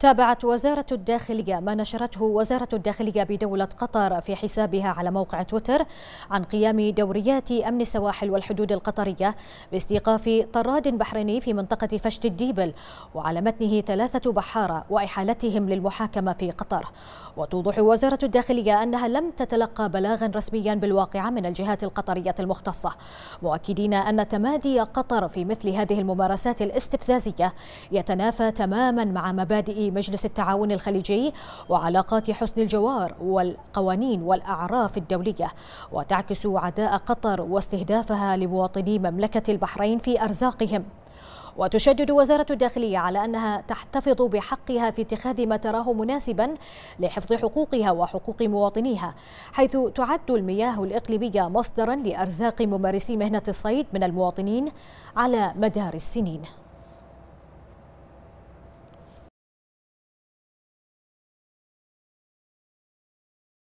تابعت وزارة الداخلية ما نشرته وزارة الداخلية بدولة قطر في حسابها على موقع تويتر عن قيام دوريات أمن السواحل والحدود القطرية باستيقاف طراد بحريني في منطقة فشت الديبل وعلى متنه ثلاثة بحارة وإحالتهم للمحاكمة في قطر وتوضح وزارة الداخلية أنها لم تتلقى بلاغا رسميا بالواقع من الجهات القطرية المختصة مؤكدين أن تمادي قطر في مثل هذه الممارسات الاستفزازية يتنافى تماما مع مبادئ مجلس التعاون الخليجي وعلاقات حسن الجوار والقوانين والأعراف الدولية وتعكس عداء قطر واستهدافها لمواطني مملكة البحرين في أرزاقهم وتشدد وزارة الداخلية على أنها تحتفظ بحقها في اتخاذ ما تراه مناسبا لحفظ حقوقها وحقوق مواطنيها حيث تعد المياه الإقليمية مصدرا لأرزاق ممارسي مهنة الصيد من المواطنين على مدار السنين